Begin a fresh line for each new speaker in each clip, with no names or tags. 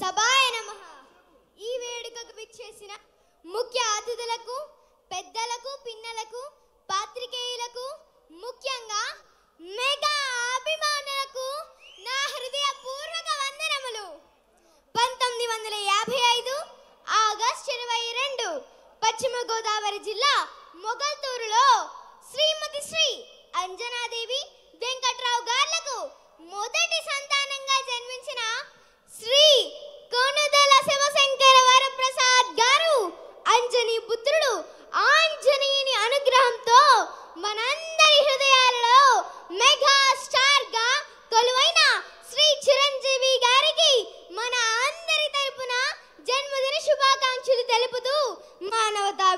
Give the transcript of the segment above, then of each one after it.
సభాయ నమ ఈ వేడుకకు విచ్చేసిన ముఖ్య అతిథులకు పెద్దలకు పిన్నలకు పాత్రికేయులకు ముఖ్యంగా మెగా అభిమానులకు నా హృదయపూర్వక పూర్వక వందనములు పంతొమ్మిది వందల యాభై ఐదు ఆగస్ట్ ఇరవై రెండు పశ్చిమ గోదావరి జిల్లా మొగల్తూరులో శ్రీమతి శ్రీ అంజనాదేవి వెంకట్రావు గార్లకు మొదటి సంతానంగా జన్మించిన శ్రీ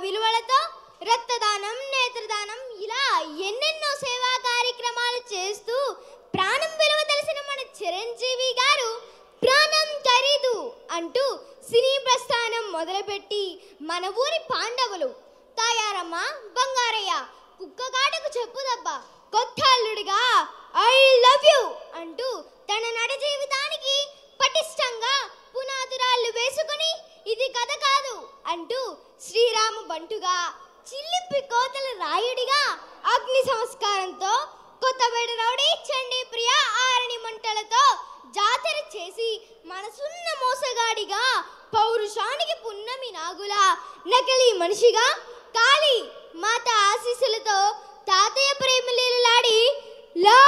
విలువలతో రక్తదానం నేత్రదానం ఇలా ఎన్నెన్నో సేవా కార్యక్రమాలు చేస్తూ ప్రాణం విలువ తెలిసిన మన చిరంజీవి గారు ప్రాణం ఖరీదు అంటూ సినీ ప్రస్థానం మొదలుపెట్టి మన ఊరి పాండవులు తాయారమ్మ బంగారయ్య కుక్కగాడకు చెప్పు దబ్బ కొత్త అల్లుడిగా ఐ లవ్ యు అంటూ తన నడ జీవితానికి పటిష్టంగా పునాదురాళ్ళు వేసుకుని ఇది కథ అంటూ శ్రీరాము బంటుగా చిల్లిప్పి కోతల రాయుడిగా అగ్ని సంస్కారంతో కొత్తబేడ రౌడీ చండీ ప్రియ ఆరణి మంటలతో జాతర చేసి మనసున్న మోసగాడిగా పౌరుషానికి పున్నమి నాగుల నకిలీ మనిషిగా కాలి మాత ఆశీస్సులతో తాతయ్య ప్రేమలీలలాడి లా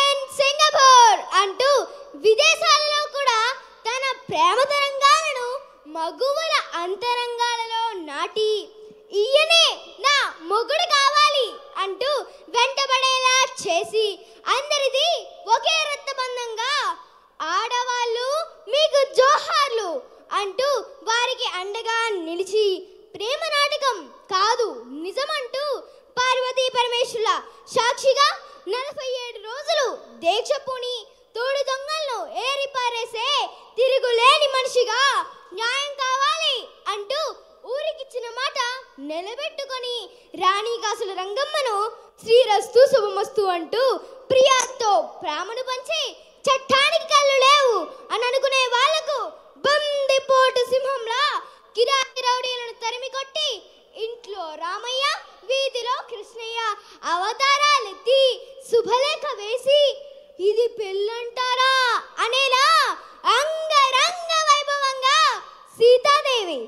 అండ్ సింగపూర్ అంటూ విదేశాలలో కూడా తన ప్రేమతరంగా మగువల అంతరంగాలలో నాటి ఈయనే నా మొగుడు కావాలి అంటూ వెంటబడేలా చేసి అందరిది ఒకే రక్తబంధంగా ఆడవాళ్ళు మీకు జోహార్లు అంటూ వారికి అండగా నిలిచి ప్రేమ నాటకం కాదు నిజమంటూ పార్వతీ పరమేశ్వరుల సాక్షిగా నలభై ఏడు రోజులు దీక్ష పూని తోడు దొంగలను ఏరిపారేసే తిరుగులేని మనిషిగా నిలబెట్టుకొని రాణికాసుల రంగమ్మను శ్రీరస్తు శుభమస్తు అంటూ ప్రియాతో ప్రేమను పంచి చట్టానికి కళ్ళు లేవు అని అనుకునే వాళ్లకు బందిపోటు సింహంలా కిరాయి రౌడీలను తరిమి కొట్టి ఇంట్లో రామయ్య వీధిలో కృష్ణయ్య అవతారాలెత్తి శుభలేఖ వేసి ఇది పెళ్ళంటారా అనేలా అంగరంగ వైభవంగా సీతాదేవి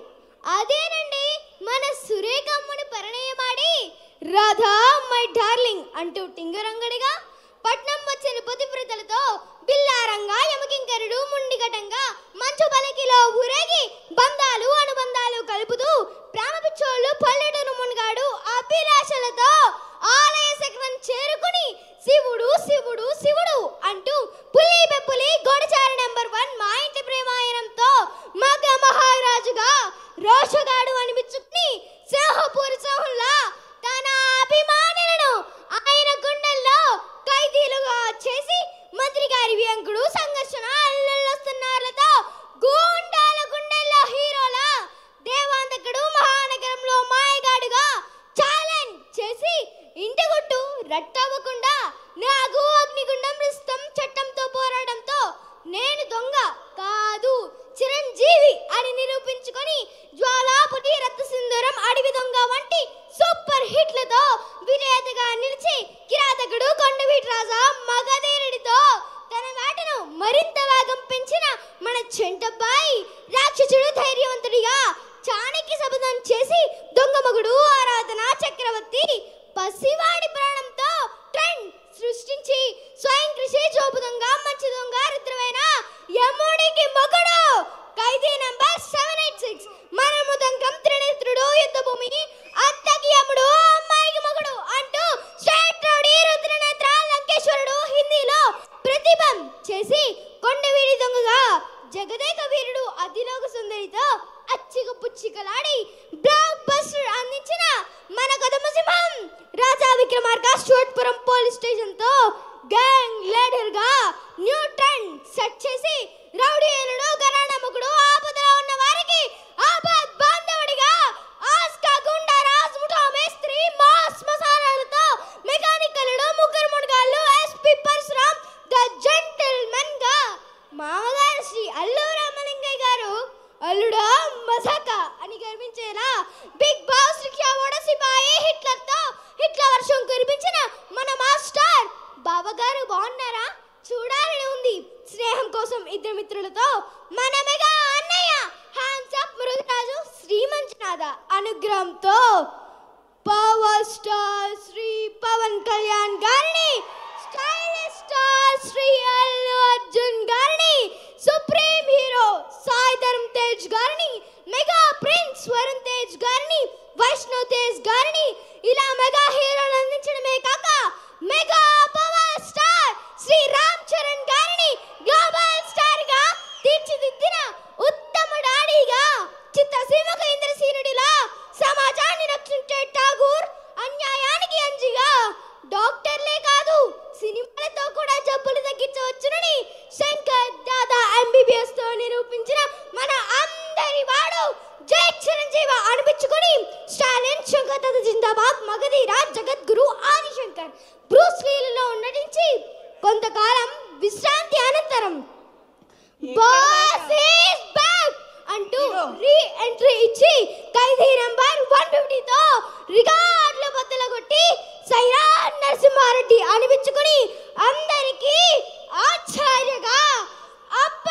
అదేనండి మన సురేఖమ్మని పరిణయమాడి రాధా మై డార్లింగ్ అంటూ టింగరంగడిగా పట్నం వచ్చిన పొతిప్రతలతో బిల్లారంగా యమకింకరుడు ముండిగటంగా మంచు బలకిలో ఊరేగి బంధాలు అనుబంధాలు కలుపుతూ ప్రేమ పిచ్చోళ్ళు పల్లెటూరు మునిగాడు అభిలాషలతో ఆలయ శక్రం చేరుకుని శివుడు శివుడు శివుడు అంటూ పులి పెప్పులి గోడచారి నెంబర్ వన్ మా ఇంటి ప్రేమాయణంతో మగ మహారాజుగా రోషగాడు కలాడి బ్లాక్ బస్టర్ అందించిన మన కథమ సింహం రాజా విక్రమార్క చోట్పురం పోలీస్ స్టేషన్ తో గ్యాంగ్ గా న్యూ ట్రెండ్ సెట్ చేసి రౌడీ ఏలుడు మాత అనుగ్రహంతో పవర్ స్టార్ శ్రీ పవన్ కళ్యాణ్ గారిని స్టైలిష్ స్టార్ శ్రీ అల్లు అర్జున్ గారిని సుప్రీం హీరో సాయి ధరమ్ తేజ్ గారిని మెగా ప్రిన్స్ వరుణ్ తేజ్ నేను శంకర్ జిందాబాద్ మగధీరా జగద్గురు ఆదిశంకర్ బ్రూస్ లీలలో నటించి కొంతకాలం విశ్రాంతి అనంతరం బాస్ ఈస్ బ్యాక్ అంటూ రీ ఎంట్రీ ఇచ్చి ఖైదీ నంబర్ వన్ ఫిఫ్టీతో రికార్డుల బద్దలు కొట్టి సైరా నరసింహారెడ్డి అనిపించుకుని అందరికీ ఆశ్చర్యగా అప్ప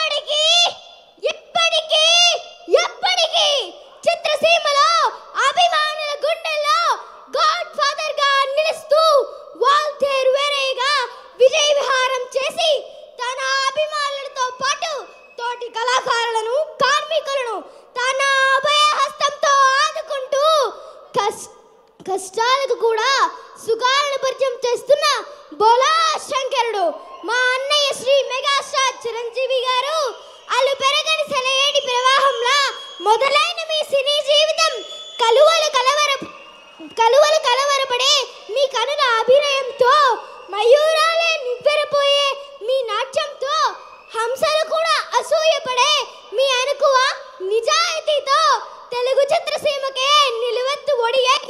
కష్టాలకు కూడా సుఖాలను పరిచయం చేస్తున్న బోలా శంకరుడు మా అన్నయ్య శ్రీ మెగాస్టార్ చిరంజీవి గారు అల్లు పెరగని సెలయేడి ప్రవాహంలా మొదలైన మీ సినీ జీవితం కలువలు కలవర కలువలు కలవరపడే మీ కనుల అభినయంతో మయూరాలే నివ్వెరపోయే మీ నాట్యంతో హంసలు కూడా అసూయపడే మీ అనుకువ నిజాయితీతో తెలుగు చిత్రసీమకే నిలువెత్తు ఒడియై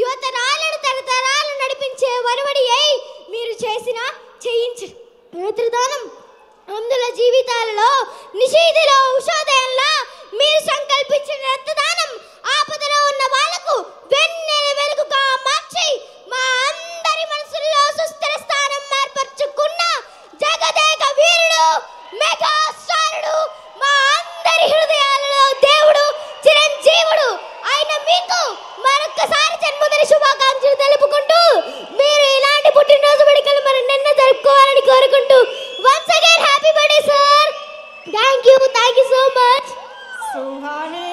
యువతరాలను తరతరాలు నడిపించే వరవడి అయి మీరు చేసిన చేయించు నేత్రదానం అందుల జీవితాలలో నిషేధిలో ఉషోదయంలో మీరు సంకల్పించిన రక్తదానం ఆపదలో ఉన్న వాళ్లకు వెన్ను పుట్టినరోజు శుభాకాంక్షలు తెలుపుకుంటూ మీరు ఇలాంటి పుట్టినరోజు వేడుకలు మరి నిన్న జరుపుకోవాలని కోరుకుంటూ once again happy birthday sir thank you thank you so much Suhani